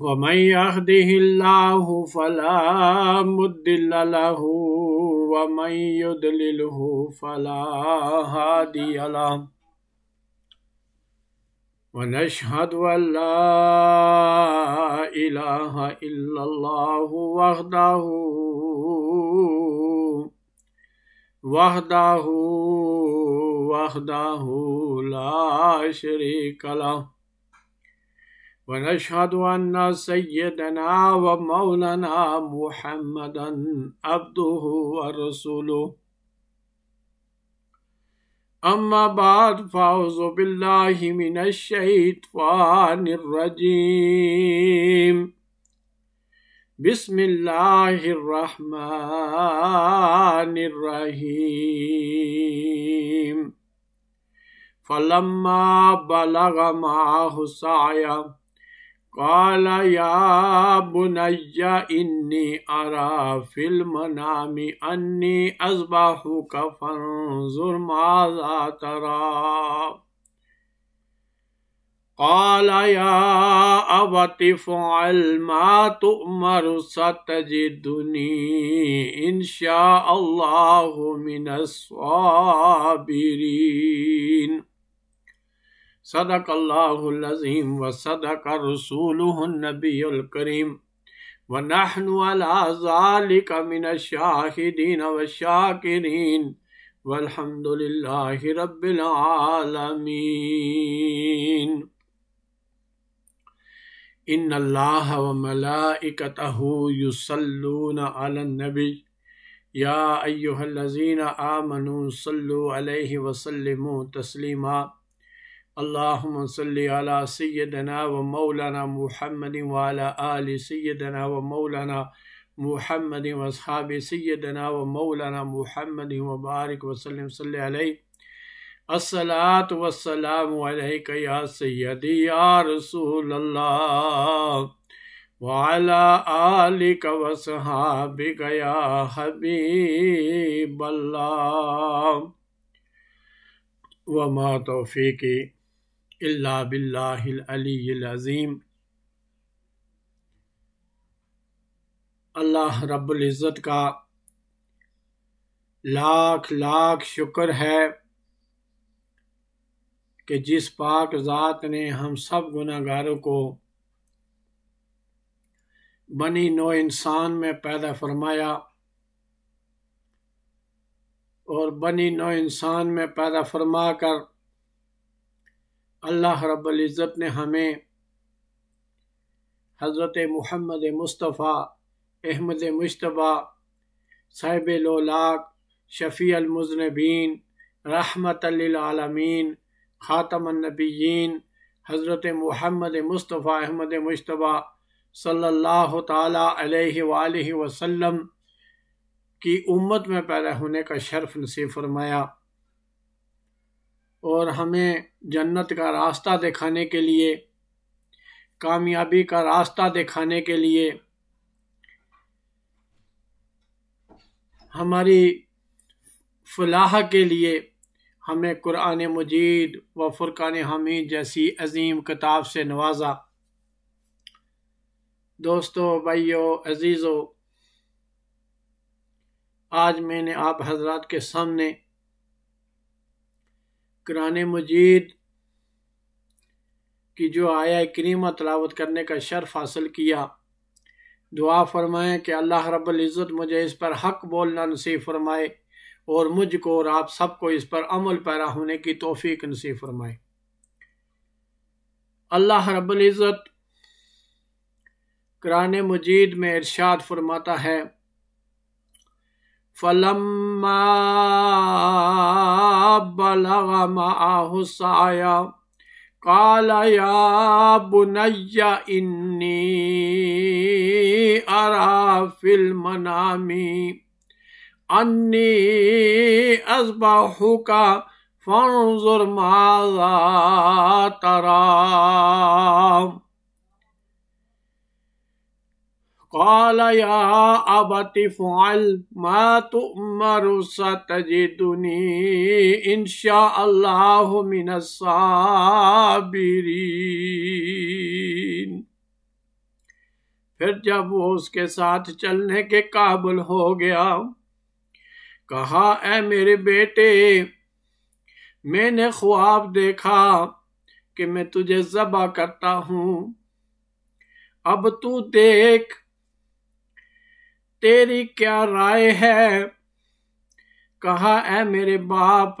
ومن يهده الله فلا مضل له ومن يضلله فلا هادي له ونشهد أن لا إله إلا الله وحده وحده وحده لا شريك له ونشهد أن سيدنا ومولانا محمدا عبده ورسوله أما بعد فأعوذ بالله من الشيطان الرجيم بسم الله الرحمن الرحيم فلما بلغ معه سعيه قال يا بني إني أرى في المنام أني أذبحك فانظر ماذا ترى قال يا أبت فعل ما تؤمر ستجدني إن شاء الله من الصابرين सदकल्लाज़ीम व सदक रसूलनबीकरीम व नहनवालिकमिन शाहिदीन व शाकिरीन वलहमदिल्ला रबालमीन इन अल्लाह व मलाइकतहु युसल्लून अलन नबी या अय्युहल्लज़ीन आमनु सल्लु अलैहि वसल्लिमु तस्लीमा اللهم صل على سيدنا ومولانا محمد وعلى آل سيدنا ومولانا محمد وأصحاب سيدنا ومولانا محمد وبارك وسلم صل عليه الصلاة والسلام عليك يا سيدي يا رسول الله وعلى آلك وصحابك يا حبيب الله وما توفيقي इल्ला अजीम अल्लाह इज़्ज़त का लाख लाख शुक्र है कि जिस पाक ज़ात ने हम सब गुनागारों को बनी नो इंसान में पैदा फरमाया और बनी नो इंसान में पैदा फरमा कर अल्लाह रब्ज़त ने हमें हज़रत महमद मुस्तफ़ा अहमद मुशतबा साहिब लोलाक शफ़ी अलमुजनबीन रहमत आलमीन ख़ातमनबीन हज़रत महमद मुस्तफ़ा अहमद मुशतबा सल्लल्लाहु ताला अलैहि वसल्लम की उम्मत में पैदा होने का शर्फ नसीब फरमाया और हमें जन्नत का रास्ता दिखाने के लिए कामयाबी का रास्ता दिखाने के लिए हमारी फलाह के लिए हमें कुरान मजीद व फुरकान हामिद जैसी अजीम किताब से नवाजा दोस्तों भाइयों अजीज़ों आज मैंने आप हजरत के सामने कुरान मजीद की जो आया करीमा तलावत करने का शर्फ हासिल किया दुआ फरमाएँ कि अल्लाह रब्ज़त मुझे इस पर हक बोलना नसीब फरमाए और मुझको और आप सबको इस पर अमल पैरा होने की तोफ़ी नसीब फरमाए अल्लाह रब्ज़त कुरान मजीद में इरशाद फरमाता है فلما بلغ معه السعي قال يا بني إني أرى في المنام أني أصبحك فانظر ماذا ترى قال يا أبت فعل ما تؤمر ستجدني إن شاء الله من الصابرين फिर जब वो उसके साथ चलने के काबुल हो गया कहा ऐ मेरे बेटे मैंने ख्वाब देखा कि मैं तुझे जबा करता हूं अब तू देख तेरी क्या राय है कहा है मेरे बाप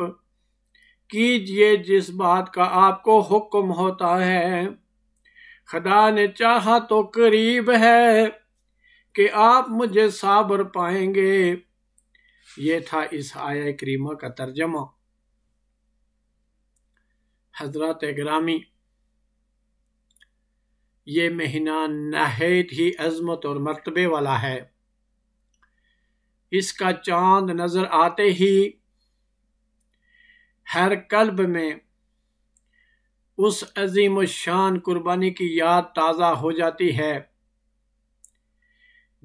कीजिए जिस बात का आपको हुक्म होता है खदा ने चाहा तो करीब है कि आप मुझे साबर पाएंगे ये था इस आया करीमा का तर्जमा हजरत ग्रामी ये महीना नहायत ही अजमत और मरतबे वाला है इसका चांद नजर आते ही हर कल्ब में उस अजीम शान कुर्बानी की याद ताज़ा हो जाती है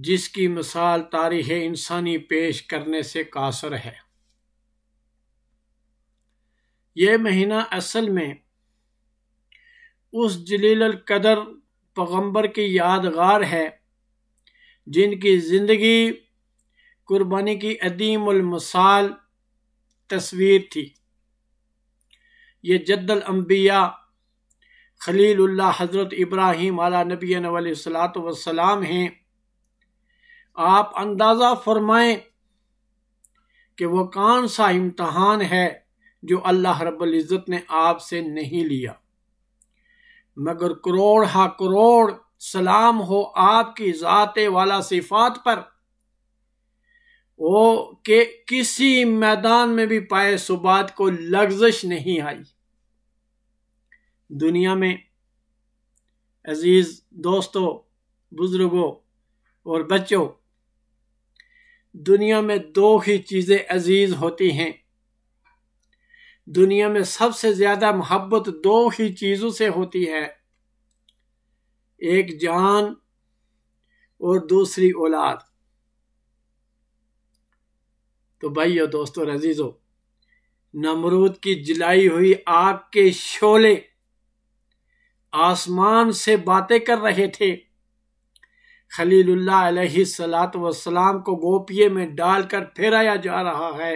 जिसकी मिसाल तारीख इंसानी पेश करने से कासर है यह महीना असल में उस जलील कदर पैगम्बर की यादगार है जिनकी ज़िंदगी कुर्बानी की अदीमसाल तस्वीर थी ये जद्दल अम्बिया खलील्ला हज़रत इब्राहिम आला नबी वसलाम हैं आप अंदाज़ा फरमाएं कि वो कौन सा इम्तहान है जो अल्लाह रब्ज़त ने आपसे नहीं लिया मगर करोड़ हा करोड़ सलाम हो आपकी ज़ात वाला सिफात पर वो के किसी मैदान में भी पाए सुबात को लग्जश नहीं आई दुनिया में अजीज दोस्तों बुजुर्गों और बच्चों दुनिया में दो ही चीज़ें अजीज होती हैं दुनिया में सबसे ज़्यादा मोहब्बत दो ही चीज़ों से होती है एक जान और दूसरी औलाद तो भाई और दोस्तों अजीज़ों नमरूद की जलाई हुई आग के शोले आसमान से बातें कर रहे थे खलीलुल्लाह सलात वसलाम को गोपिये में डालकर फेराया जा रहा है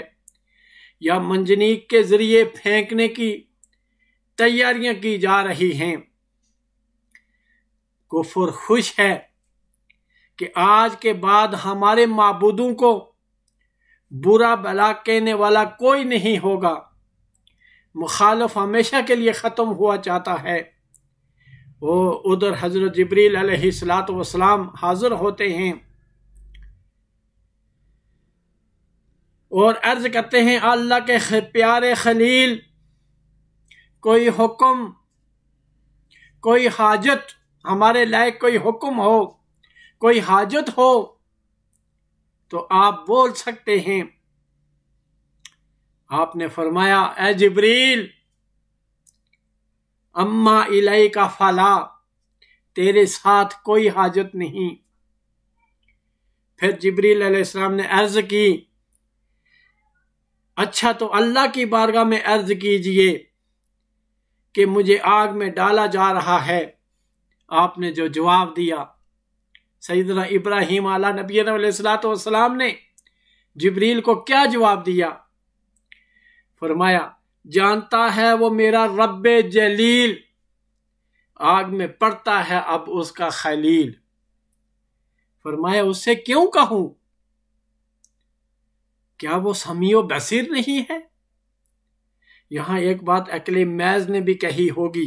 या मंजनीक के जरिए फेंकने की तैयारियां की जा रही हैं कुफर खुश है कि आज के बाद हमारे मबूदों को बुरा भला कहने वाला कोई नहीं होगा मुखालफ हमेशा के लिए ख़त्म हुआ चाहता है वो उधर हज़रत जबरील वसलाम हाजिर होते हैं और अर्ज करते हैं अल्लाह के प्यारे खलील कोई हुक्म कोई हाजत हमारे लायक कोई हुक्म हो कोई हाजत हो तो आप बोल सकते हैं आपने फरमाया ए जिब्रील अम्मा इलाई का फला तेरे साथ कोई हाजत नहीं फिर जिब्रील अलैहिस्सलाम ने अर्ज की अच्छा तो अल्लाह की बारगाह में अर्ज कीजिए कि मुझे आग में डाला जा रहा है आपने जो जवाब दिया सईदना इब्राहिम आला नबी ने जबरील को क्या जवाब दिया फरमाया जानता है वो मेरा रब जलील आग में पड़ता है अब उसका खलील फरमाया उससे क्यों कहूं क्या वो समीओ बसीर नहीं है यहां एक बात अकेले मैज ने भी कही होगी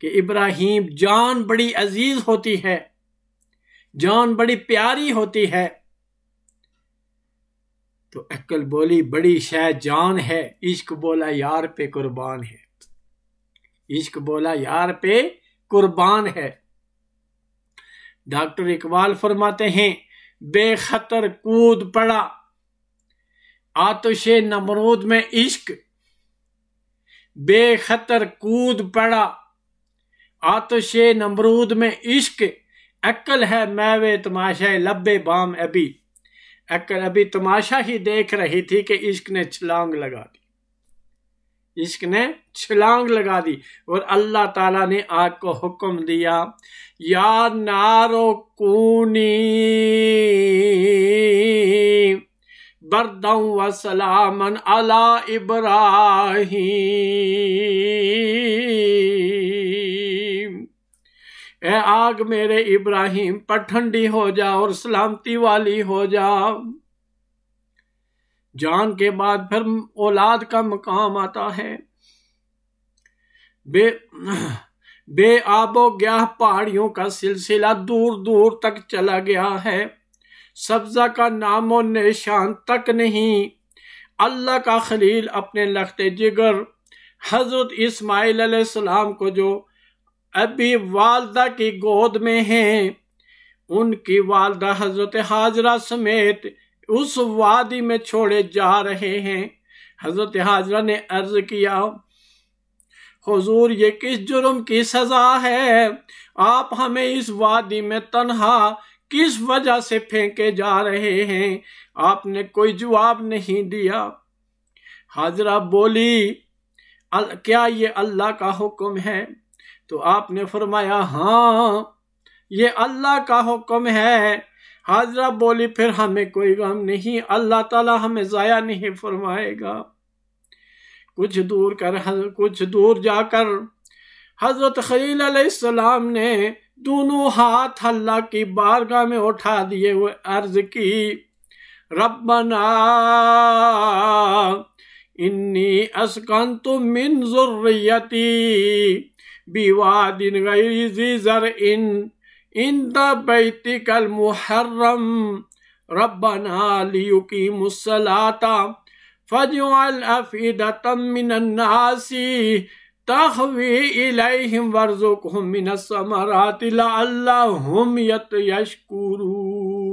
कि इब्राहिम जान बड़ी अजीज होती है जान बड़ी प्यारी होती है तो अक्ल बोली बड़ी शह जान है इश्क बोला यार पे कुर्बान है इश्क बोला यार पे कुर्बान है डॉक्टर इकबाल फरमाते हैं बेखतर कूद पड़ा आतुशे नमरूद में इश्क बेखतर कूद पड़ा आतुशे नमरूद में इश्क अक्ल है मैं वे तमाशा लब्बे बाम अभी अक्ल अभी तमाशा ही देख रही थी कि इश्क ने छलांग लगा दी इश्क ने छलांग लगा दी और अल्लाह ताला ने आग को हुक्म दिया या नारो कूनी बरदम व सलामन अला इब्राहिम ए आग मेरे इब्राहिम पर ठंडी हो जा और सलामती वाली हो जा जान के बाद फिर औलाद का मकाम आता है बे बे आबो गया पहाड़ियों का सिलसिला दूर दूर तक चला गया है सब्जा का नामो निशान तक नहीं अल्लाह का खलील अपने लखते जिगर हजरत इस्माइल सलाम को जो अभी वालदा की गोद में हैं उनकी वालदा हजरत हाजरा समेत उस वादी में छोड़े जा रहे हैं हजरत हाजरा ने अर्ज किया हजूर ये किस जुर्म की सजा है आप हमें इस वादी में तनहा किस वजह से फेंके जा रहे हैं आपने कोई जवाब नहीं दिया हाजरा बोली क्या ये अल्लाह का हुक्म है तो आपने फरमाया हाँ ये अल्लाह का हुक्म है हाजरा बोली फिर हमें कोई गम नहीं अल्लाह ताला हमें ज़ाया नहीं फरमाएगा कुछ दूर कर कुछ दूर जाकर हजरत खलील अलैहिस्सलाम ने दोनों हाथ अल्लाह की बारगाह में उठा दिए हुए अर्ज की रबना इन्नी असकन मिन जुर्रियती بواد غير ذي زرع عند بيتك المحرم ربنا ليقيموا الصلاة فاجعل أفئدة من الناس تخوي إليهم وارزقهم من الثمرات لعلهم يشكرون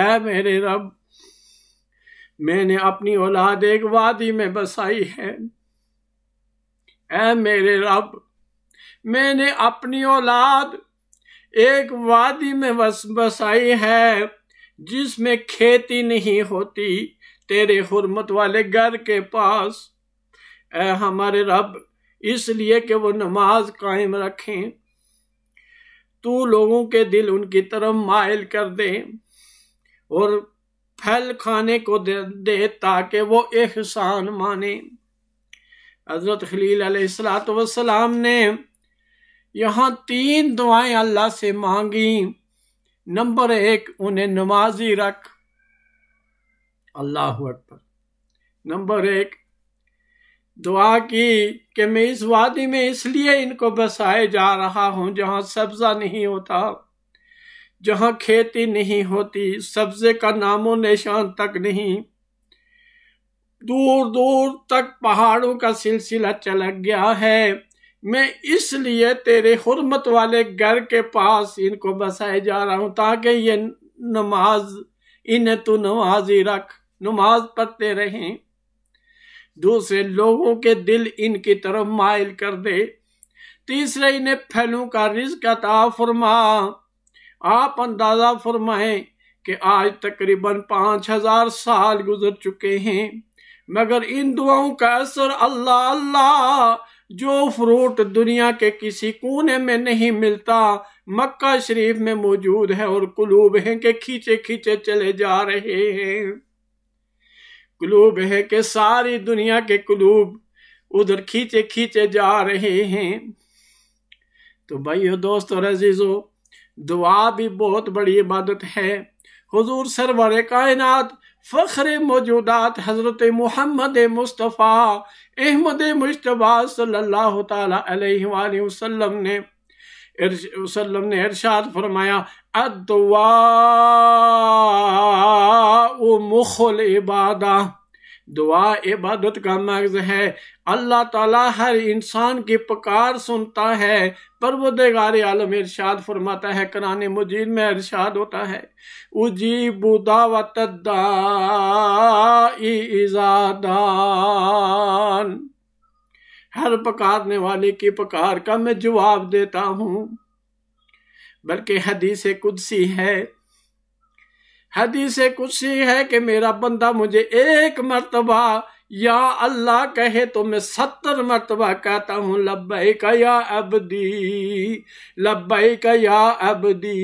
اے میرے رب मैंने अपनी औलाद एक वादी में बसाई है ऐ मेरे रब मैंने अपनी औलाद एक वादी में बस बसाई है जिसमें खेती नहीं होती तेरे हुरमत वाले घर के पास ऐ हमारे रब इसलिए कि वो नमाज कायम रखें तू लोगों के दिल उनकी तरफ मायल कर दे और फल खाने को दे, दे ताकि वो एहसान माने हजरत खलील वसलाम ने यहाँ तीन दुआएं अल्लाह से मांगी नंबर एक उन्हें नमाजी रख अल्लाह अकबर नंबर एक दुआ की कि मैं इस वादी में इसलिए इनको बसाए जा रहा हूं जहां सब्जा नहीं होता जहां खेती नहीं होती सब्जे का नामो निशान तक नहीं दूर दूर तक पहाड़ों का सिलसिला चला गया है मैं इसलिए तेरे हरमत वाले घर के पास इनको बसाए जा रहा हूँ ताकि ये नमाज इन्हें तू नमाज ही रख नमाज पढ़ते रहें दूसरे लोगों के दिल इनकी तरफ माइल कर दे तीसरे इन्हें फलों का रिज्क अता फरमा आप अंदाजा फरमाएं कि आज तकरीबन पाँच हजार साल गुजर चुके हैं मगर इन दुआओं का असर अल्लाह अल्लाह जो फ्रूट दुनिया के किसी कोने में नहीं मिलता मक्का शरीफ में मौजूद है और कुलूब है के खींचे खींचे चले जा रहे हैं कुलूब है के सारी दुनिया के कुलूब उधर खींचे खींचे जा रहे हैं तो भाइयों दोस्तों अजीजों दुआ भी बहुत बड़ी इबादत है हजूर सरवर कायनात फ़ख्र मौजूदात हज़रत मोहम्मद मुस्तफ़ा अहमद मुशतबा सल्लल्लाहु अलैहि वसल्लम ने वसल्लम ने इरशाद फरमाया अदवा मुखल इबादा दुआ इबादत का मर्ज है अल्लाह ताला हर इंसान की पुकार सुनता है पर वो देगार आलम इर्शाद फरमाता है कराने मुजीद में इर्शाद होता है बुदा व तदादान हर पकारने वाले की पुकार का मैं जवाब देता हूँ बल्कि हदीस कुदसी है हदीस कुर्सी है कि मेरा बंदा मुझे एक मरतबा या अल्लाह कहे तो मैं सत्तर मरतबा कहता हूँ लब्बई का या अबदी लबई का या अबदी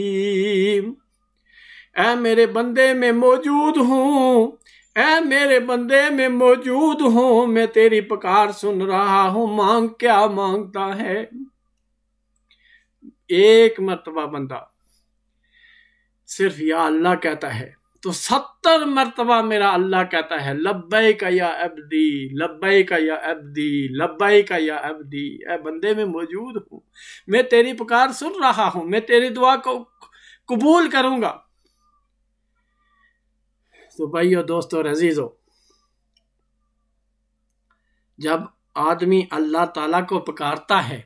ऐ मेरे बंदे में मौजूद हूँ ऐ मेरे बंदे में मौजूद हूँ मैं तेरी पकार सुन रहा हूँ मांग क्या मांगता है एक मरतबा बंदा सिर्फ या अल्लाह कहता है तो सत्तर मरतबा मेरा अल्लाह कहता है लब्बे का या अबदी लब्बे का या अबदी लब्बे का या अबदी ए बंदे में मौजूद हूँ मैं तेरी पुकार सुन रहा हूँ मैं तेरी दुआ को कबूल करूँगा तो भाई और दोस्तों और अजीज़ो जब आदमी अल्लाह ताला को पुकारता है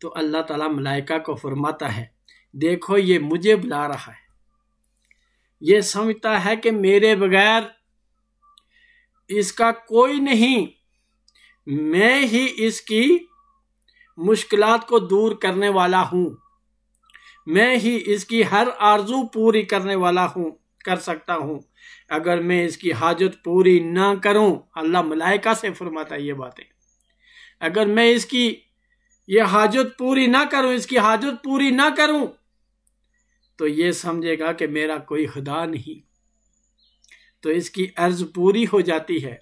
तो अल्लाह ताला मलाइका को फरमाता है देखो ये मुझे बुला रहा है ये समझता है कि मेरे बगैर इसका कोई नहीं मैं ही इसकी मुश्किलात को दूर करने वाला हूँ मैं ही इसकी हर आरजू पूरी करने वाला हूँ कर सकता हूँ अगर मैं इसकी हाजत पूरी ना करूँ अल्लाह मलाइका से फरमाता ये बातें अगर मैं इसकी ये हाजत पूरी ना करूँ इसकी हाजत पूरी ना करूँ तो ये समझेगा कि मेरा कोई खुदा नहीं तो इसकी अर्ज पूरी हो जाती है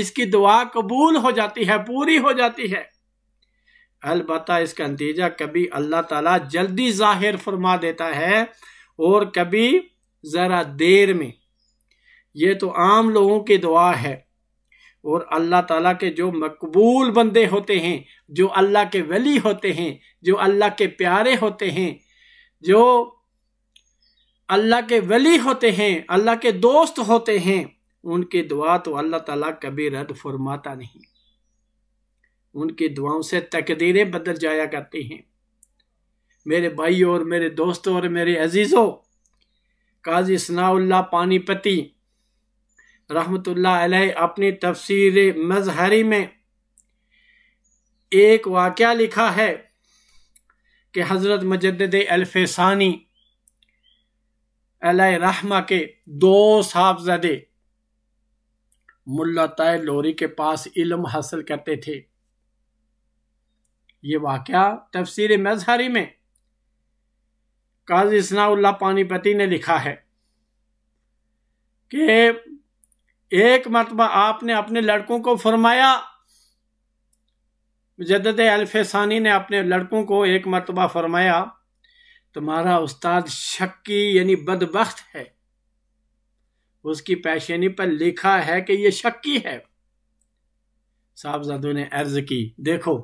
इसकी दुआ कबूल हो जाती है पूरी हो जाती है अलबत् इसका नतीजा कभी अल्लाह ताला जल्दी जाहिर फरमा देता है और कभी ज़रा देर में ये तो आम लोगों की दुआ है और अल्लाह ताला के जो मकबूल बंदे होते हैं जो अल्लाह के वली होते हैं जो अल्लाह के प्यारे होते हैं जो अल्लाह के वली होते हैं अल्लाह के दोस्त होते हैं उनकी दुआ तो अल्लाह ताला कभी रद्द फरमाता नहीं उनकी दुआओं से तकदीरें बदल जाया करती हैं मेरे भाई और मेरे दोस्तों और मेरे अजीज़ों काजी सनाउल्ला पानीपति रहमतुल्लाह अलैह अपनी तफसीर मजहरी में एक वाक़ लिखा है कि हज़रत मजद अल्फानी अलह रहमा के दो साहबजादे मुल्ला तय लोरी के पास इल्म हासिल करते थे ये वाक़ तफसीर मजहरी में काजी स्नाउल्ला पानीपति ने लिखा है कि एक मरतबा आपने अपने लड़कों को फरमाया जदत अल्फानी ने अपने लड़कों को एक मरतबा फरमाया तुम्हारा उस्ताद शक्की यानी बदबख्त है उसकी पैशनी पर लिखा है कि ये शक्की है साहबजादों ने अर्ज की देखो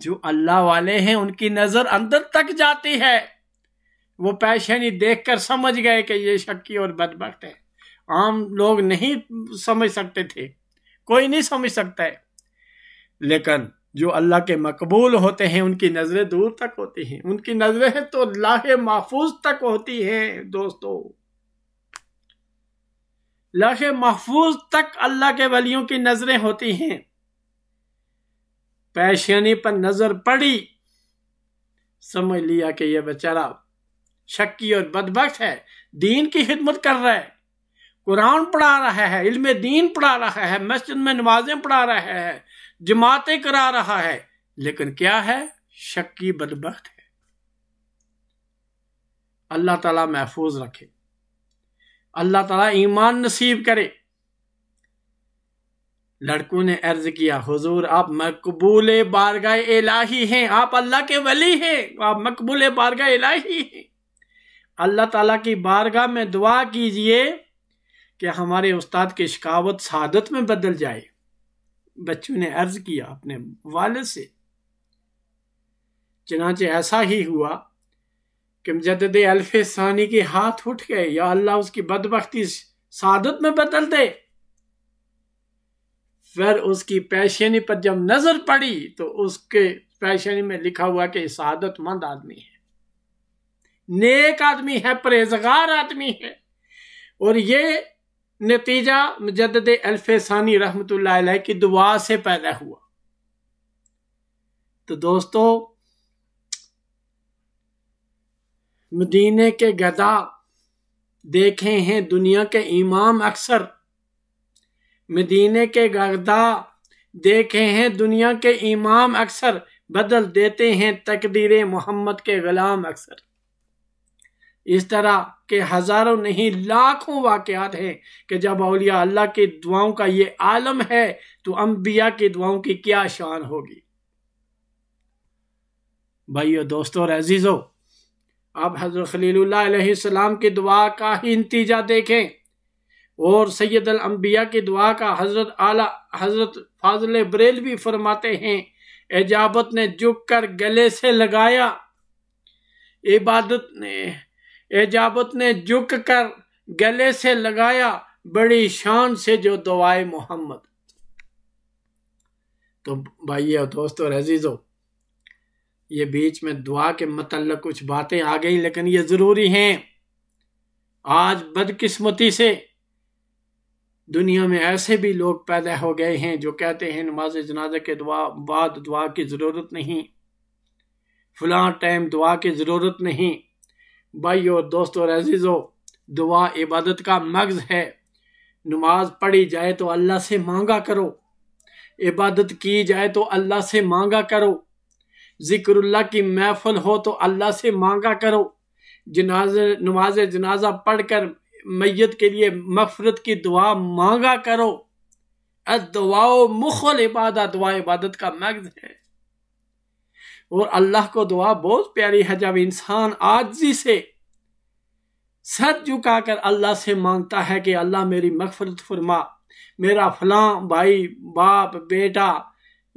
जो अल्लाह वाले हैं उनकी नजर अंदर तक जाती है वो पैशनी देखकर समझ गए कि ये शक्की और बदबख्त है आम लोग नहीं समझ सकते थे कोई नहीं समझ सकता है लेकिन जो अल्लाह के मकबूल होते हैं उनकी नज़रें दूर तक होती हैं उनकी नज़रें तो लाह महफूज तक होती हैं दोस्तों लाह महफूज तक अल्लाह के वलियों की नज़रें होती हैं पैशनी पर नज़र पड़ी समझ लिया कि यह बेचारा शक्की और बदबक है दीन की खिदमत कर रहा है कुरान पढ़ा रहा है इल्म दीन पढ़ा रहा है मस्जिद में नमाजें पढ़ा रहा है जमातें करा रहा है लेकिन क्या है शक्की बदबख्त है अल्लाह ताला महफूज रखे अल्लाह ताला ईमान नसीब करे लड़कों ने अर्ज किया हुजूर आप मकबूल बारगाह इलाही हैं आप अल्लाह के वली हैं आप मकबूल बारगाह इलाही हैं अल्लाह ताला की बारगाह में दुआ कीजिए कि हमारे उस्ताद की शिकावत सादत में बदल जाए बच्चों ने अर्ज किया अपने वालद से चनाचे ऐसा ही हुआ कि मजद अल्फे सानी के हाथ उठ गए या अल्लाह उसकी बदबख्ती सादत में बदल दे फिर उसकी पैशनी पर जब नजर पड़ी तो उसके पैशनी में लिखा हुआ कि सादतमंद आदमी है नेक आदमी है परहेजगार आदमी है और ये नतीजा मुजद सानी रहमत की दुआ से पैदा हुआ तो दोस्तों मदीने के गदा देखे हैं दुनिया के इमाम अक्सर मदीने के गदा देखे हैं दुनिया के इमाम अक्सर बदल देते हैं तकदीर मोहम्मद के गुलाम अक्सर इस तरह के हजारों नहीं लाखों वाकयात हैं कि जब अलिया अल्लाह की दुआओं का ये आलम है तो अम्बिया की दुआओं की क्या शान होगी भाइयों दोस्तों और आप हजरत खलील्लाम की दुआ का ही नतीजा देखें और सैद अम्बिया की दुआ का हजरत आला हजरत फाजल बरेल भी फरमाते हैं एजाबत ने झुक कर गले से लगाया इबादत ने एजाबत ने झुक कर गले से लगाया बड़ी शान से जो दुआए मोहम्मद तो भाई और दोस्तों रजीजो ये बीच में दुआ के मतलब कुछ बातें आ गई लेकिन ये ज़रूरी हैं आज बदकिस्मती से दुनिया में ऐसे भी लोग पैदा हो गए हैं जो कहते हैं नमाज जनाजा के दुआ बाद दुआ की ज़रूरत नहीं फलां टाइम दुआ की ज़रूरत नहीं भाई और दोस्तों और अजीज़ो दुआ इबादत का मगज़ है नमाज पढ़ी जाए तो अल्लाह से मांगा करो इबादत की जाए तो अल्लाह से मांगा करो ज़िक्रल्ला की महफल हो तो अल्लाह से मांगा करो जनाज नमाज जनाजा पढ़ कर के लिए मफरत की दुआ मांगा करो अदवाओ मुखल इबादत दुआ इबादत का मगज़ है और अल्लाह को दुआ बहुत प्यारी है जब इंसान आजी से सर झुकाकर अल्लाह से मांगता है कि अल्लाह मेरी मकफरत फरमा मेरा फलां भाई बाप बेटा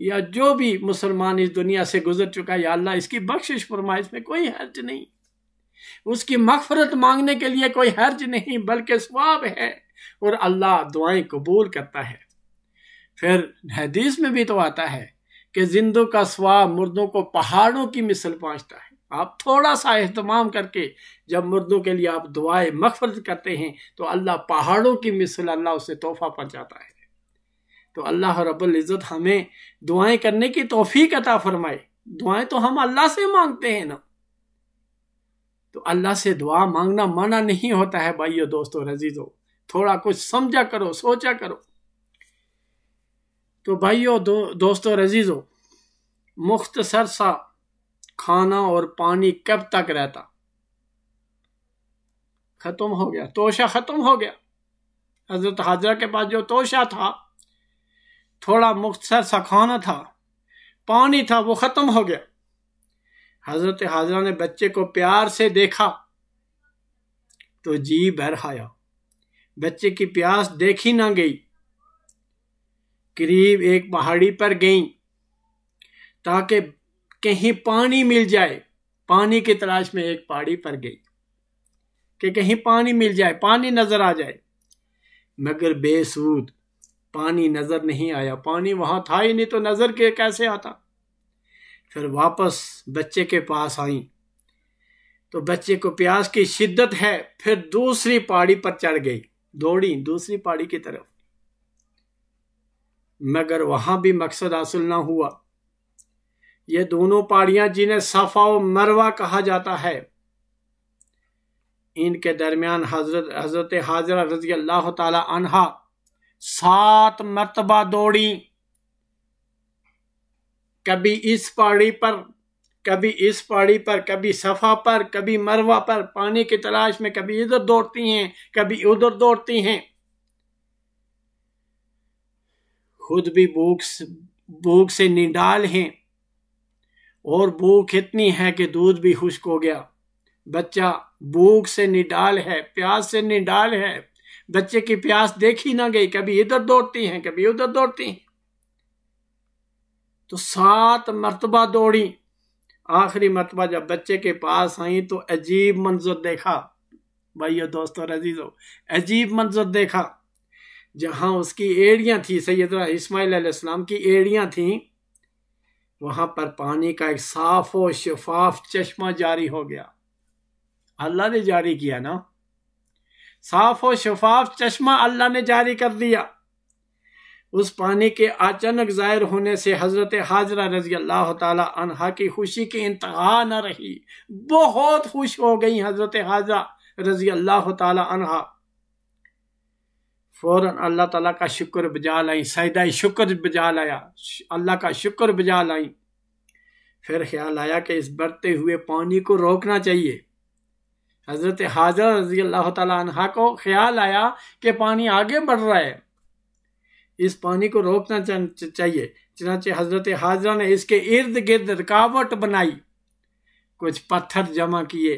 या जो भी मुसलमान इस दुनिया से गुजर चुका या अल्लाह इसकी बख्शिश फरमा इसमें कोई हर्ज नहीं उसकी मकफरत मांगने के लिए कोई हर्ज नहीं बल्कि स्वाब है और अल्लाह दुआएं कबूल करता है फिर हदीस में भी तो आता है कि जिंदों का स्वाब मुर्दों को पहाड़ों की मिसल पहुँचता है आप थोड़ा सा अहतमाम करके जब मुर्दों के लिए आप दुआएं मफरत करते हैं तो अल्लाह पहाड़ों की मिसल अल्लाह उसे तोहफा पहुँचाता है तो अल्लाह रबुल्ज़त हमें दुआएं करने की तोहफी कता फरमाए दुआएं तो हम अल्लाह से मांगते हैं ना तो अल्लाह से दुआ मांगना मना नहीं होता है भाइयों दोस्तों रजीजों थोड़ा कुछ समझा करो सोचा करो तो भाइयों दो, दोस्तों रजीजो मुख्तसर सा खाना और पानी कब तक रहता ख़त्म हो गया तोशा ख़त्म हो गया हजरत हाजरा के पास जो तोशा था थोड़ा मुख्तसर सा खाना था पानी था वो ख़त्म हो गया हजरत हाजरा ने बच्चे को प्यार से देखा तो जी भर आया बच्चे की प्यास देखी ना गई करीब एक पहाड़ी पर गईं ताकि कहीं पानी मिल जाए पानी की तलाश में एक पहाड़ी पर गई कि कहीं पानी मिल जाए पानी नजर आ जाए मगर बेसूद पानी नजर नहीं आया पानी वहां था ही नहीं तो नजर के कैसे आता फिर वापस बच्चे के पास आई तो बच्चे को प्यास की शिद्दत है फिर दूसरी पहाड़ी पर चढ़ गई दौड़ी दूसरी पहाड़ी की तरफ मगर वहां भी मकसद हासिल ना हुआ ये दोनों पहाड़ियां जिन्हें सफ़ा व मरवा कहा जाता है इनके दरमियान हजरत हजरत हाजरा रजी अल्लाह तहा सात मरतबा दौड़ी कभी इस पहाड़ी पर कभी इस पहाड़ी पर कभी सफ़ा पर कभी मरवा पर पानी की तलाश में कभी इधर दौड़ती हैं कभी उधर दौड़ती हैं खुद भी भूख भूख से निडाल हैं और भूख इतनी है कि दूध भी खुश्क हो गया बच्चा भूख से निडाल है प्यास से निडाल है बच्चे की प्यास देखी ना गई कभी इधर दौड़ती हैं कभी उधर दौड़ती हैं तो सात मरतबा दौड़ी आखिरी मरतबा जब बच्चे के पास आई तो अजीब मंजर देखा भाइयों दोस्तों अजीजों अजीब मंजर देखा जहाँ उसकी एड़ियाँ थी सैदा इसमाईलम की एड़ियाँ थीं वहाँ पर पानी का एक साफ और शफाफ चश्मा जारी हो गया अल्लाह ने जारी किया ना साफ और शफाफ चश्मा अल्लाह ने जारी कर दिया उस पानी के अचानक जाहिर होने से हजरत हाजरा रजी अल्लाह तहा की खुशी की इंतहा न रही बहुत खुश हो गई हजरत हाजरा रजी अल्लाह तहा फ़ौर अल्लाह ताला का शुक्र बजा लाई सजदा शुक्र बजा लाया अल्लाह का शुक्र बजा लाई फिर ख्याल आया कि इस बढ़ते हुए पानी को रोकना चाहिए हज़रत हाजर रजी अल्लाह तहा को ख्याल आया कि पानी आगे बढ़ रहा है इस पानी को रोकना चाहिए चनाचे हज़रत हाजरा ने इसके इर्द गिर्द रुकावट बनाई कुछ पत्थर जमा किए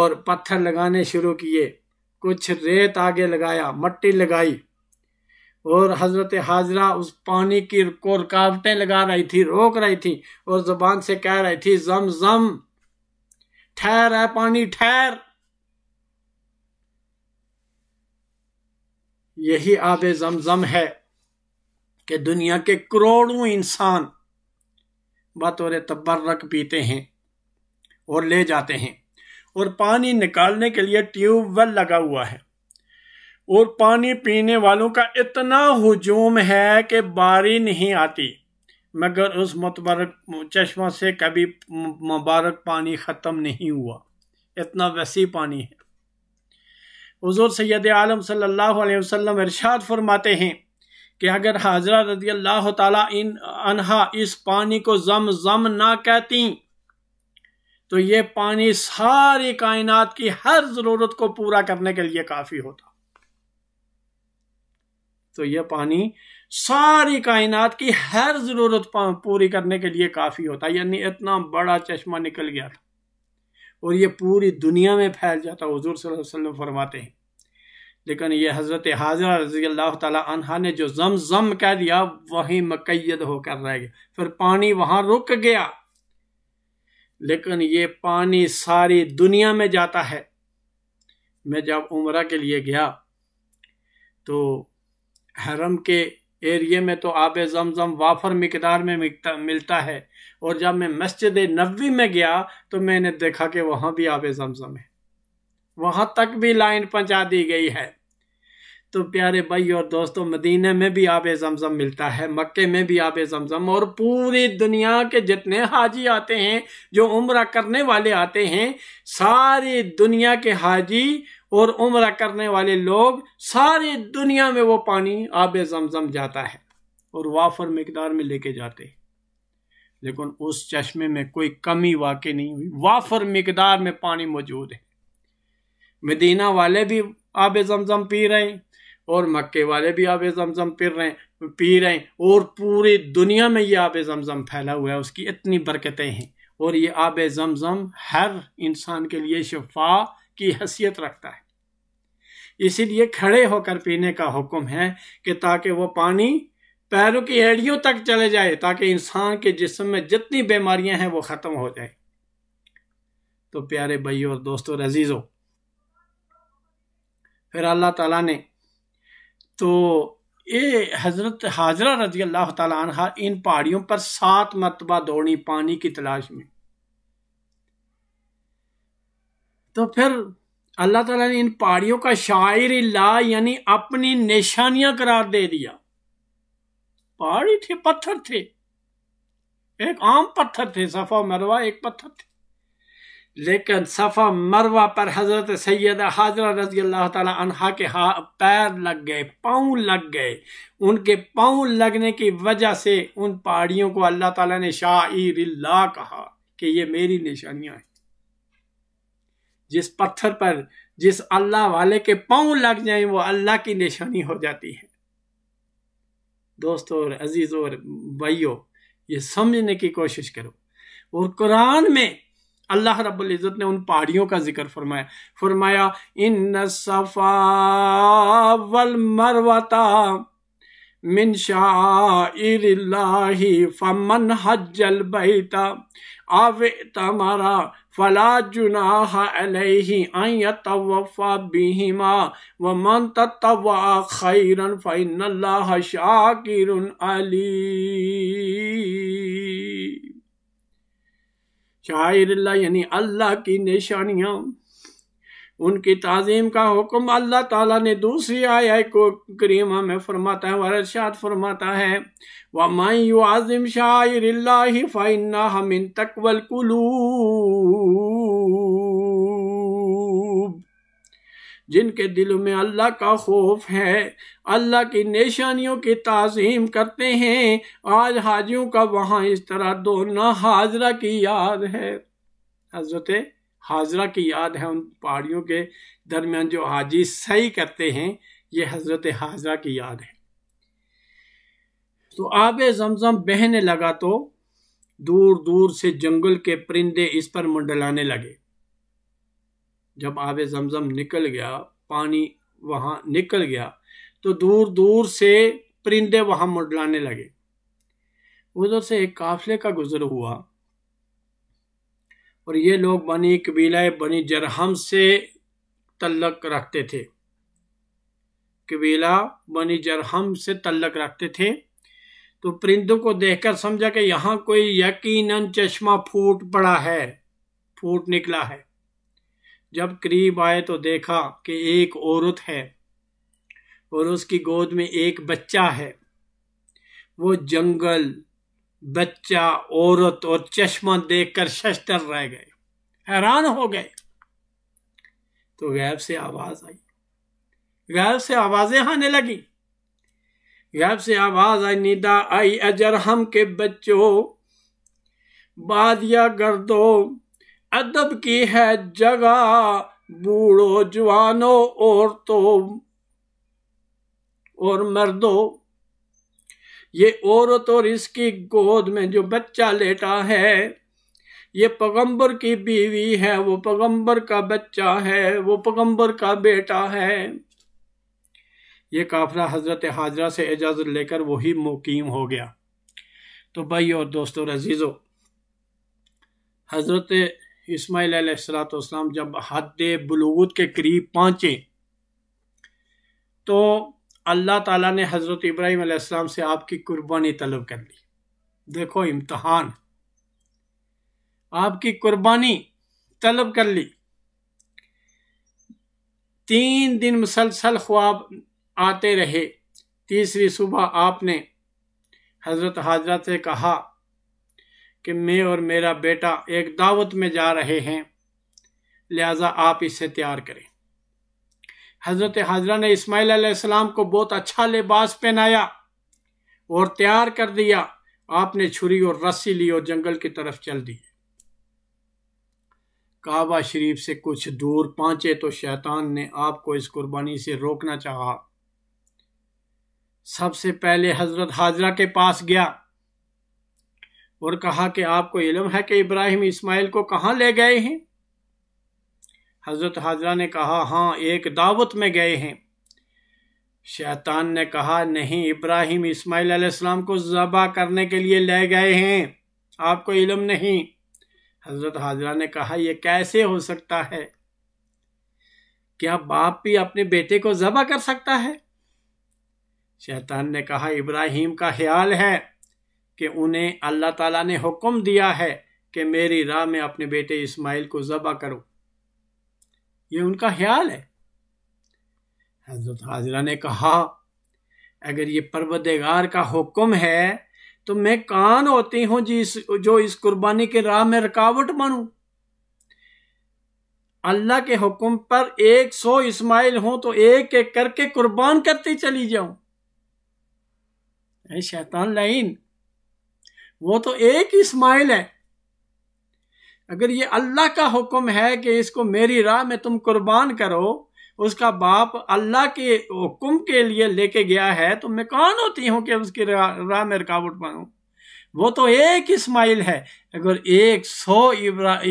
और पत्थर लगाने शुरू किए कुछ रेत आगे लगाया मट्टी लगाई और हजरत हाजरा उस पानी की को रुकावटें लगा रही थी रोक रही थी और जुबान से कह रही थी जम जम ठहर है पानी ठहर यही आब जमजम है कि दुनिया के करोड़ों इंसान बतौर तबर्रक पीते हैं और ले जाते हैं और पानी निकालने के लिए ट्यूबवेल लगा हुआ है और पानी पीने वालों का इतना हजूम है कि बारी नहीं आती मगर उस मुतबरक चश्मा से कभी मुबारक पानी ख़त्म नहीं हुआ इतना वसी पानी है हजूर सैद आलम सल्ला वसम इरशाद फरमाते हैं कि अगर हाजरा रजी अल्लाह तला इन अनहा इस पानी को जम जम ना कहती तो ये पानी सारी कायनात की हर जरूरत को पूरा करने के लिए काफी होता तो यह पानी सारी कायनात की हर जरूरत पूरी करने के लिए काफी होता यानी इतना बड़ा चश्मा निकल गया था और ये पूरी दुनिया में फैल जाता हजूर वसल्लम फरमाते हैं लेकिन ये हज़रत हाजरा रजी अल्लाह तहा ने जो जम जम कह दिया वही मकैद होकर रह गया फिर पानी वहां रुक गया लेकिन ये पानी सारी दुनिया में जाता है मैं जब उम्र के लिए गया तो हरम के एरिए में तो आब जमजम वाफर मकदार में मिलता है और जब मैं मस्जिद नबी में गया तो मैंने देखा कि वहाँ भी आब जमजम है वहाँ तक भी लाइन पहुँचा दी गई है तो प्यारे भाई और दोस्तों मदीने में भी आब जमज़म मिलता है मक्के में भी आब जमज़म और पूरी दुनिया के जितने हाजी आते हैं जो उम्र करने वाले आते हैं सारी दुनिया के हाजी और उम्र करने वाले लोग सारी दुनिया में वो पानी आब जमज़म जाता है और वाफर मकदार में लेके जाते हैं लेकिन उस चश्मे में कोई कमी वाकई नहीं हुई वाफर मकदार में पानी मौजूद है मदीना वाले भी आब जमज़म पी रहे हैं और मक्के वाले भी आब जमज़म पी रहे हैं पी रहे हैं और पूरी दुनिया में ये आब जमज़म फैला हुआ है उसकी इतनी बरकतें हैं और ये आब जमज़म हर इंसान के लिए शफा की हैसियत रखता है इसीलिए खड़े होकर पीने का हुक्म है कि ताकि वो पानी पैरों की एड़ियों तक चले जाए ताकि इंसान के जिसम में जितनी बीमारियां हैं वो ख़त्म हो जाए तो प्यारे भाइयों और दोस्तों रजीज़ों फिर अल्लाह ताला ने तो ये हज़रत हाजरा रजी अल्लाह तहा इन पहाड़ियों पर सात मरतबा दौड़ी पानी की तलाश में तो फिर अल्लाह तला ने इन पहाड़ियों का शायर ला यानी अपनी निशानियां करार दे दिया पहाड़ी थे पत्थर थे एक आम पत्थर थे सफा मरवा एक पत्थर थे लेकिन सफ़ा मरवा पर हज़रत सैद हाजरा रजी अल्लाह तहा के हाँ पैर लग गए पाँव लग गए उनके पाँव लगने की वजह से उन पहाड़ियों को अल्लाह ताला ने शाहिर कहा कि ये मेरी निशानियां हैं जिस पत्थर पर जिस अल्लाह वाले के पाँव लग जाए वो अल्लाह की निशानी हो जाती है दोस्तों और अजीज़ और भाइयों ये समझने की कोशिश करो और कुरान में अल्लाह रब्ज़त ने उन पहाड़ियों का जिक्र फरमाया फरमाया इन सफ़ा वल मरवता मिन शाही फमन हजल बैता आवे तमारा फला जुनाह अलैहि अयतवफा बिहिमा व मन तत्वा खैरन फ़ैनल्लाह शाकिरुन अली शायर यानी अल्लाह की निशानियाँ उनकी तज़ीम का हुक्म अल्लाह ताला ने दूसरी आया को करीमा में फरमाता है और फरमाता है व माई यू आजिम शाह फाइन्ना हम इन तकवल कुलू जिनके दिलों में अल्लाह का खौफ है अल्लाह की निशानियों की तज़ीम करते हैं आज हाजियों का वहाँ इस तरह दोना हाजरा की याद है हजरत हाजरा की याद है उन पहाड़ियों के दरमियान जो हाजी सही करते हैं ये हजरत हाजरा की याद है तो आब जमजम बहने लगा तो दूर दूर से जंगल के परिंदे इस पर मंडलाने लगे जब आब जमजम निकल गया पानी वहाँ निकल गया तो दूर दूर से परिंदे वहाँ मुडलाने लगे उधर से एक काफिले का गुजर हुआ और ये लोग बनी कबीला बनी जरहम से तल्लक रखते थे कबीला बनी जरहम से तल्लक रखते थे तो परिंदों को देखकर समझा कि यहाँ कोई यकीनन चश्मा फूट पड़ा है फूट निकला है जब करीब आए तो देखा कि एक औरत है और उसकी गोद में एक बच्चा है वो जंगल बच्चा औरत और चश्मा देखकर शस्तर रह गए हैरान हो गए तो गैब से आवाज आई गैब से आवाजें आने लगी गैब से आवाज आई निदा आई अजर हम के बच्चों बादिया गर्दो अदब की है जगह बूढ़ो जवानों औरतों और मर्दो ये औरत और इसकी गोद में जो बच्चा लेटा है ये पैगंबर की बीवी है वो पैगंबर का बच्चा है वो पैगंबर का बेटा है ये काफिला हजरत हाजरा से इजाज़त लेकर वही मुकीम हो गया तो भाई और दोस्तों रजीज़ो हजरत इसमाइल सलाम जब हद बलूत के करीब पहुँचे तो अल्लाह ताला ने हज़रत इब्राहिम अलैहिस्सलाम से आपकी कुर्बानी तलब कर ली देखो इम्तहान आपकी कुर्बानी तलब कर ली तीन दिन मुसलसल ख्वाब आते रहे तीसरी सुबह आपने हज़रत हाजरा से कहा कि मैं और मेरा बेटा एक दावत में जा रहे हैं लिहाजा आप इसे तैयार करें हज़रत हाजरा ने इसमाइल आसमाम को बहुत अच्छा लिबास पहनाया और तैयार कर दिया आपने छुरी और रस्सी ली और जंगल की तरफ चल दी काबा शरीफ से कुछ दूर पहुंचे तो शैतान ने आपको इस कुर्बानी से रोकना चाहा सबसे पहले हजरत हाजरा के पास गया और कहा कि आपको इलम है कि इब्राहिम इसमाइल को कहाँ ले गए हैं हज़रत हाजरा ने कहा हाँ एक दावत में गए हैं शैतान ने कहा नहीं इब्राहिम इसमाइल आलाम को ज़बा करने के लिए ले गए हैं आपको इलम नहीं हज़रत हाजरा ने कहा यह कैसे हो सकता है क्या बाप भी अपने बेटे को ज़बा कर सकता है शैतान ने कहा इब्राहिम का ख्याल है कि उन्हें अल्लाह ताला ने हुक्म दिया है कि मेरी राह में अपने बेटे इस्माइल को ज़बा करो ये उनका ख्याल है हजरत हाजरा ने कहा अगर ये परवदेगार का हुक्म है तो मैं कान होती हूं जी इस, जो इस कुर्बानी के राह में रुकावट बनू अल्लाह के हुक्म पर एक सौ इस्माइल हो तो एक एक करके कुर्बान करती चली जाऊं शैतान लाइन वो तो एक ही स्माइल है अगर ये अल्लाह का हुक्म है कि इसको मेरी राह में तुम कुर्बान करो उसका बाप अल्लाह के हुक्म के लिए लेके गया है तो मैं कौन होती हूं कि उसकी राह में रुकावट पाऊँ वो तो एक इस्माइल है अगर एक सौ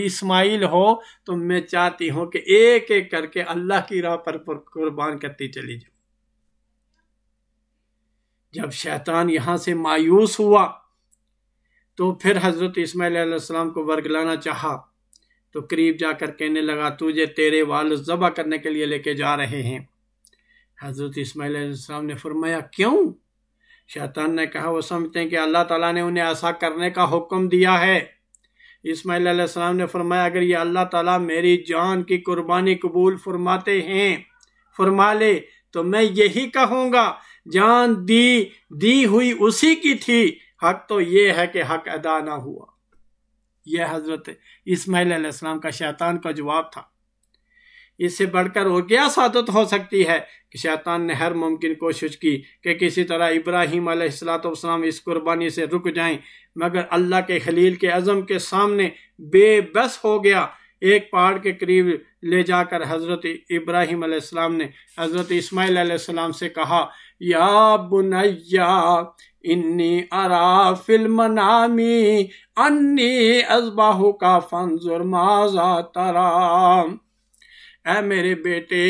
इस्माइल हो तो मैं चाहती हूं कि एक एक करके अल्लाह की राह पर, कुर्बान करती चली जाऊं जब शैतान यहां से मायूस हुआ तो फिर हज़रत इसमाईल को वर्गलाना चाहा तो करीब जाकर कहने लगा तुझे तेरे वाल ज़बा करने के लिए लेके जा रहे हैं हज़रत इसमा सलाम ने फरमाया क्यों शैतान ने कहा वो समझते हैं कि अल्लाह ताला ने उन्हें ऐसा करने का हुक्म दिया है इसमाईल सलाम ने फरमाया अगर ये अल्लाह ताला मेरी जान की कुर्बानी कबूल फरमाते हैं फरमा ले तो मैं यही कहूँगा जान दी दी हुई उसी की थी हक तो ये है कि हक अदा ना हुआ यह हजरत इसमाईल सलाम का शैतान का जवाब था इससे बढ़कर और क्या सादत हो सकती है कि शैतान ने हर मुमकिन कोशिश की कि किसी तरह इब्राहिम सलाम इस कुर्बानी से रुक जाएं मगर अल्लाह के खलील के अज़म के सामने बेबस हो गया एक पहाड़ के करीब ले जाकर हज़रत इब्राहिम सलाम ने हज़रत इसमाईल सलाम से कहा या बुनैया इन्नी अरा फिल्म नामी अन्नी अजबाह का फंजुर जुर्माजा तराम ऐ मेरे बेटे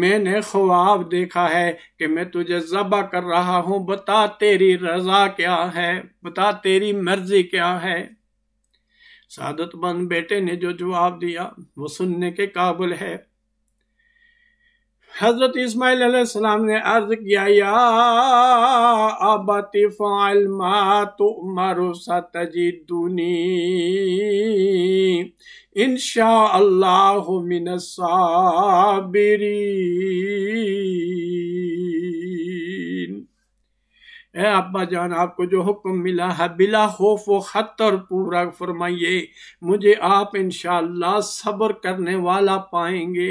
मैंने ख्वाब देखा है कि मैं तुझे जबा कर रहा हूँ बता तेरी रजा क्या है बता तेरी मर्जी क्या है सादतमंद बेटे ने जो जवाब दिया वो सुनने के काबुल है हजरत इसमाइल ने अर्ज किया या अबति मा तो सतजी दुनी इनशा अल्लाह मिन ए अब्बा जान आपको जो हुक्म मिला है बिला खौफ व खतर पूरा फरमाइए मुझे आप इंशाल्लाह सब्र करने वाला पाएंगे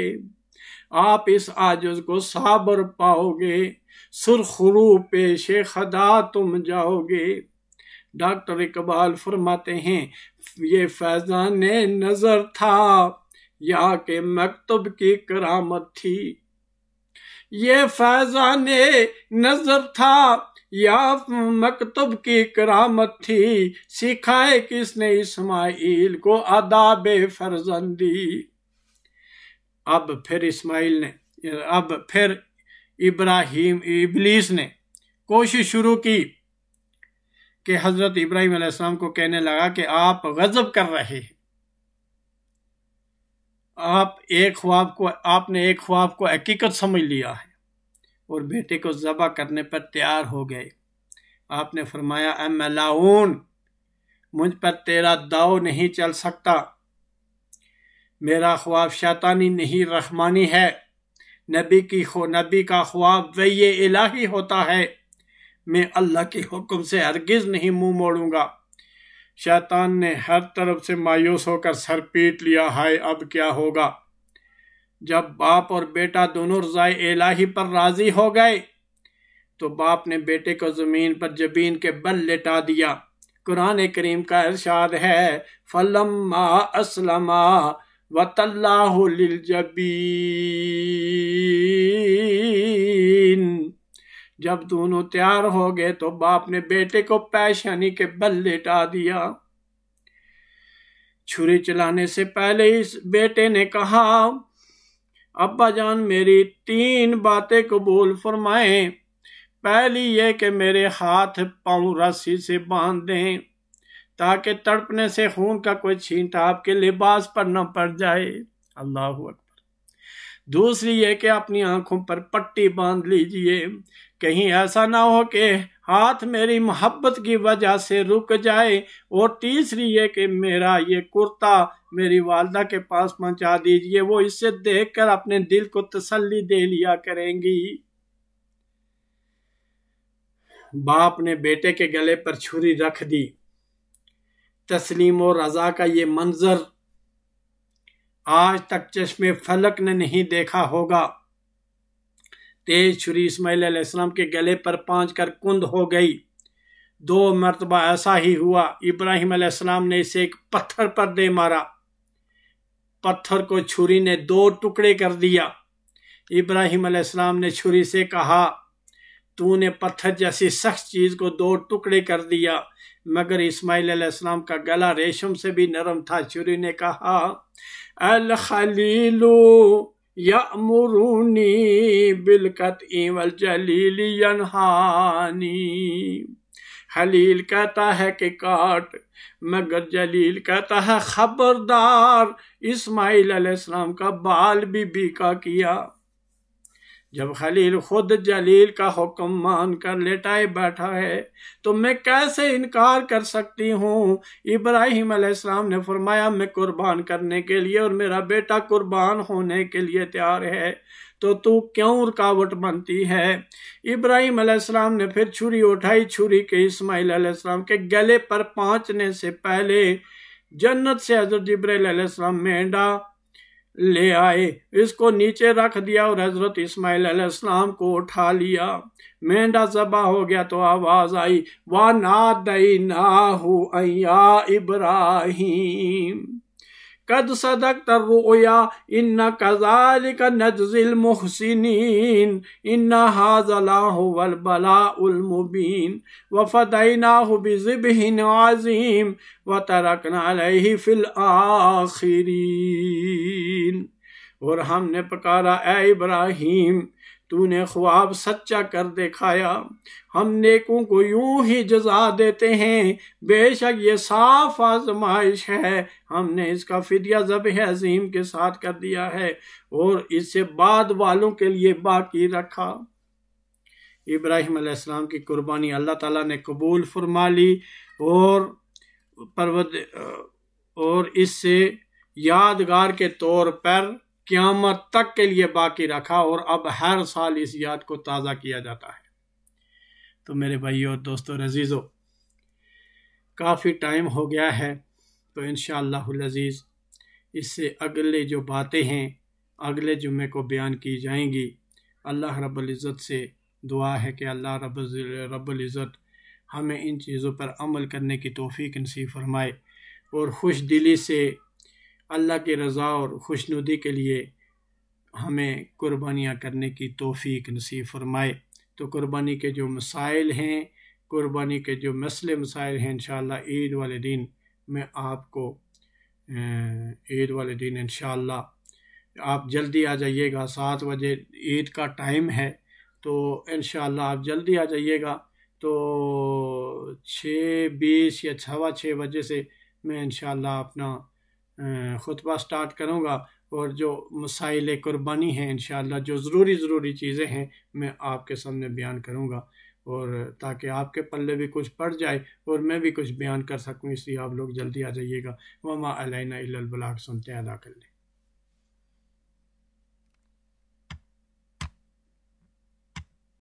आप इस आजज को साबर पाओगे सुरखरू पेश खदा तुम जाओगे डॉक्टर इकबाल फरमाते हैं ये फैजान नज़र था या के मकतब की करामत थी ये फैजान नज़र था या मकतब की करामत थी सिखाए किसने इस्माइल को अदाब फर्जंदी अब फिर इस्माइल ने अब फिर इब्राहिम इबलीस ने कोशिश शुरू की कि हज़रत इब्राहिम अलैहिस्सलाम को कहने लगा कि आप गज़ब कर रहे हैं आप एक ख्वाब को आपने एक ख्वाब को हकीकत समझ लिया है और बेटे को ज़बा करने पर तैयार हो गए आपने फरमाया मुझ पर तेरा दाव नहीं चल सकता मेरा ख्वाब शैतानी नहीं रहमानी है नबी की खो नबी का ख्वाब वही इलाही होता है मैं अल्लाह के हुक्म से हरगिज़ नहीं मुंह मोड़ूंगा शैतान ने हर तरफ से मायूस होकर सर पीट लिया हाय अब क्या होगा जब बाप और बेटा दोनों रज़ाए इलाही पर राज़ी हो गए तो बाप ने बेटे को ज़मीन पर जबीन के बल लेटा दिया कुरान करीम का इरशाद है फलम्मा असलमा वतल्लाहु जबीन जब दोनों तैयार हो गए तो बाप ने बेटे को पैशानी के बल लेटा दिया छुरी चलाने से पहले इस बेटे ने कहा अब्बा जान मेरी तीन बातें कबूल फरमाएं पहली ये कि मेरे हाथ पांव रस्सी से बांध दें ताकि तड़पने से खून का कोई छींटा आपके लिबास पर न पड़ जाए अल्लाह अकबर दूसरी ये कि अपनी आंखों पर पट्टी बांध लीजिए कहीं ऐसा ना हो कि हाथ मेरी मोहब्बत की वजह से रुक जाए और तीसरी ये कि मेरा ये कुर्ता मेरी वालदा के पास पहुंचा दीजिए वो इसे देखकर अपने दिल को तसल्ली दे लिया करेंगी बाप ने बेटे के गले पर छुरी रख दी तस्लीम और रज़ा का ये मंज़र आज तक चश्मे फलक ने नहीं देखा होगा तेज छुरी इसमाईल सलाम के गले पर पाँच कर कुंद हो गई दो मरतबा ऐसा ही हुआ इब्राहिम सलाम ने इसे एक पत्थर पर दे मारा पत्थर को छुरी ने दो टुकड़े कर दिया इब्राहिम सलाम ने छुरी से कहा तूने पत्थर जैसी सख्त चीज़ को दो टुकड़े कर दिया मगर इस्माईल अलैहिस्सलाम का गला रेशम से भी नरम था शुरू ने कहा अल या मुरूनी बिलकत इवल जलील यनहानी खलील कहता है कि काट मगर जलील कहता है खबरदार इस्माइल अलैहिस्सलाम का बाल भी बीका किया जब खलील खुद जलील का हुक्म मान कर लेटाए बैठा है तो मैं कैसे इनकार कर सकती हूँ इब्राहिम अलैहिस्सलाम ने फरमाया मैं कुर्बान करने के लिए और मेरा बेटा कुर्बान होने के लिए तैयार है तो तू क्यों रुकावट बनती है इब्राहिम अलैहिस्सलाम ने फिर छुरी उठाई छुरी के इस्माइल अलैहिस्सलाम के गले पर पहुँचने से पहले जन्नत से हजरत इब्राहिम अलैहिस्सलाम मेंढा ले आए इसको नीचे रख दिया और हजरत इसमाइल अलैहिस्सलाम को उठा लिया मेंढा जबा हो गया तो आवाज आई वा ना दई ना हो अया इब्राहिम कद सदक तर्रुया इन्ना कजालिक नजजिल मुहसिनीन इन्ना हाजला हुवल व फतैनाहु बिज़िबहिन अजीम व तरकना अलैहि फिल आखिरीन और हमने पकारा ए इब्राहिम तूने ख्वाब सच्चा कर दिखाया हम नेकों को यूं ही जजा देते हैं बेशक ये साफ आजमाइश है हमने इसका फिदिया जब अजीम के साथ कर दिया है और इसे बाद वालों के लिए बाकी रखा इब्राहिम अलैहिस्सलाम की कुर्बानी अल्लाह ताला ने कबूल फरमा ली और परवद और इससे यादगार के तौर पर क्यामत तक के लिए बाकी रखा और अब हर साल इस याद को ताज़ा किया जाता है तो मेरे भाई और दोस्तों रजीज़ों काफ़ी टाइम हो गया है तो इन शज़ीज़ इससे अगले जो बातें हैं अगले जुम्मे को बयान की जाएंगी अल्लाह रब्ज़त से दुआ है कि अल्लाह रब रब्ज़त हमें इन चीज़ों पर अमल करने की तोफ़ी नसीब फरमाए और खुश दिली से अल्लाह की रज़ा और खुशनुदी के लिए हमें कुर्बानियाँ करने की तोफ़ी नसीब फरमाए तो कुर्बानी के जो मसाइल हैं कुर्बानी के जो मसले मसाइल हैं इन ईद वाले दिन मैं आपको ईद वाले दिन इन आप जल्दी आ जाइएगा सात बजे ईद का टाइम है तो इन आप जल्दी आ जाइएगा तो छः बीस या सवा छः बजे से मैं इन अपना खुतबा स्टार्ट करूँगा और जो मसाइल क़ुरबानी हैं इन जो ज़रूरी ज़रूरी चीज़ें हैं मैं आपके सामने बयान करूँगा और ताकि आपके पल्ले भी कुछ पड़ जाए और मैं भी कुछ बयान कर सकूँ इसलिए आप लोग जल्दी आ जाइएगा वमा अलैना इल्लल सुनते हैं अदा कर लें